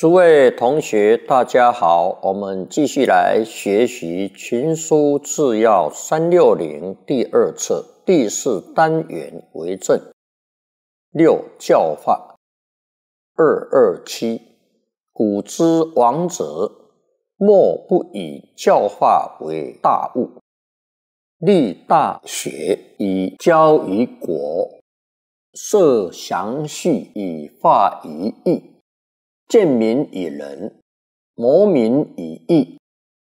诸位同学，大家好！我们继续来学习《群书治要》三六零第二册第四单元为证六教化二二七，古之王者，莫不以教化为大物，立大学以教于国，设详序以化于义。见民以仁，谋民以义，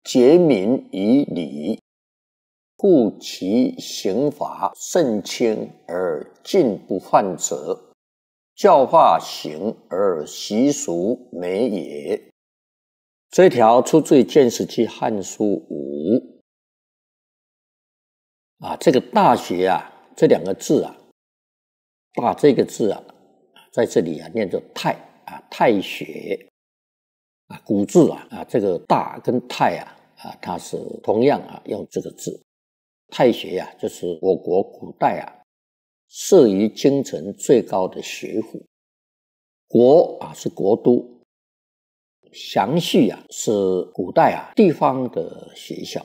结民以礼，故其刑罚甚轻而禁不犯者，教化行而习俗美也。这条出自于《始识记·汉书五》啊，这个“大学”啊，这两个字啊，“大”这个字啊，在这里啊，念作“太”。啊，太学，啊，古字啊，啊，这个大跟太啊，啊，它是同样啊，用这个字。太学呀，就是我国古代啊设于京城最高的学府。国啊是国都。详序啊是古代啊地方的学校。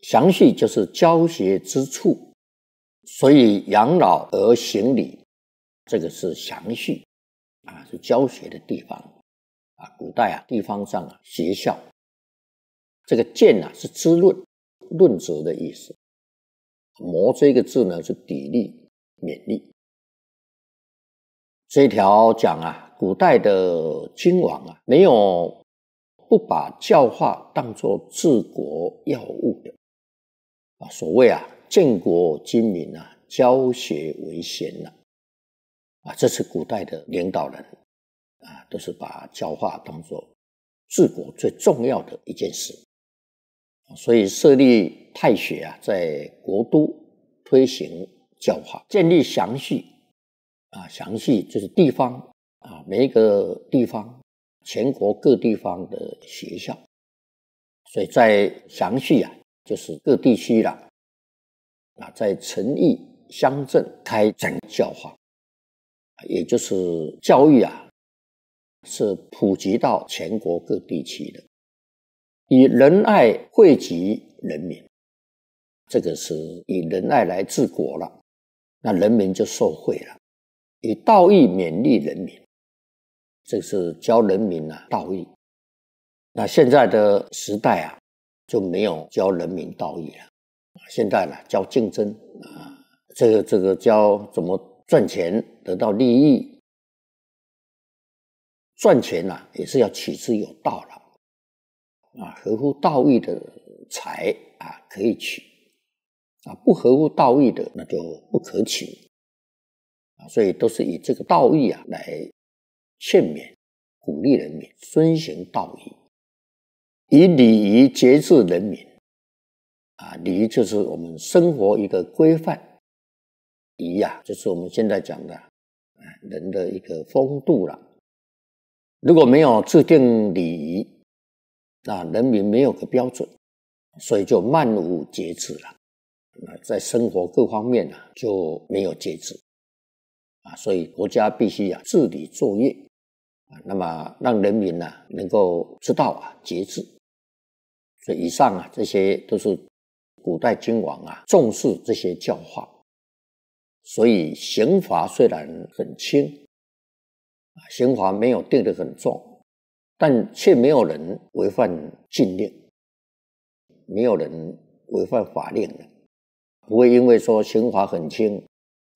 详序就是教学之处，所以养老而行礼，这个是详序。啊，是教学的地方，啊，古代啊，地方上啊，学校。这个“建”呢，是滋润、润泽的意思；“磨”这个字呢，是砥砺、勉励。这条讲啊，古代的君王啊，没有不把教化当作治国要务的。啊，所谓啊，建国君民啊，教学为先呐。啊，这是古代的领导人，啊，都是把教化当做治国最重要的一件事，所以设立太学啊，在国都推行教化，建立详细啊，详细就是地方啊，每一个地方，全国各地方的学校，所以在详细啊，就是各地区了，啊，在城邑乡镇开展教化。也就是教育啊，是普及到全国各地区的，以仁爱惠及人民，这个是以仁爱来治国了，那人民就受惠了；以道义勉励人民，这是教人民啊道义。那现在的时代啊，就没有教人民道义了，现在呢教竞争啊，这个这个教怎么？赚钱得到利益，赚钱呐也是要取之有道了，啊，合乎道义的财啊可以取，啊，不合乎道义的那就不可取，啊，所以都是以这个道义啊来劝勉、鼓励人民遵循道义，以礼仪节制人民，啊，礼仪就是我们生活一个规范。仪呀，就是我们现在讲的，人的一个风度了。如果没有制定礼仪，那人民没有个标准，所以就漫无节制了。那在生活各方面呢，就没有节制。啊，所以国家必须啊，治理作业啊，那么让人民呢，能够知道啊，节制。所以以上啊，这些都是古代君王啊，重视这些教化。所以刑罚虽然很轻，刑罚没有定得很重，但却没有人违反禁令，没有人违反法令的，不会因为说刑罚很轻，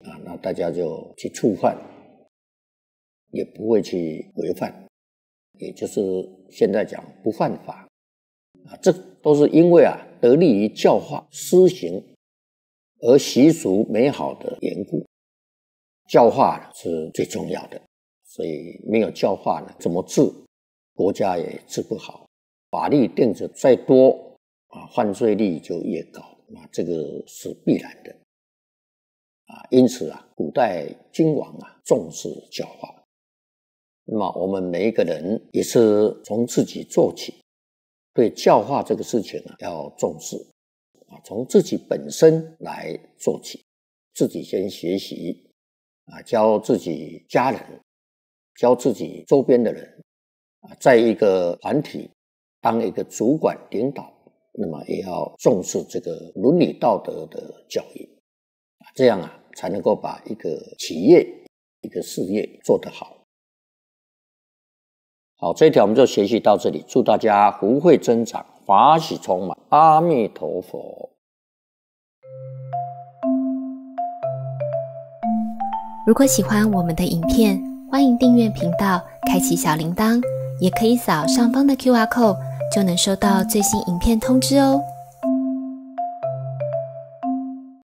啊，那大家就去触犯，也不会去违反，也就是现在讲不犯法，啊，这都是因为啊，得利于教化施行。而习俗美好的缘故，教化是最重要的。所以没有教化呢，怎么治国家也治不好。法律定得再多啊，犯罪率就越高啊，这个是必然的啊。因此啊，古代君王啊重视教化。那么我们每一个人也是从自己做起，对教化这个事情啊要重视。啊，从自己本身来做起，自己先学习，啊，教自己家人，教自己周边的人，啊，在一个团体当一个主管领导，那么也要重视这个伦理道德的教育，啊，这样啊才能够把一个企业一个事业做得好。好，这一条我们就学习到这里，祝大家福慧增长。法喜充满，阿弥陀佛。如果喜欢我们的影片，欢迎订阅频道，开启小铃铛，也可以扫上方的 Q R code，就能收到最新影片通知哦。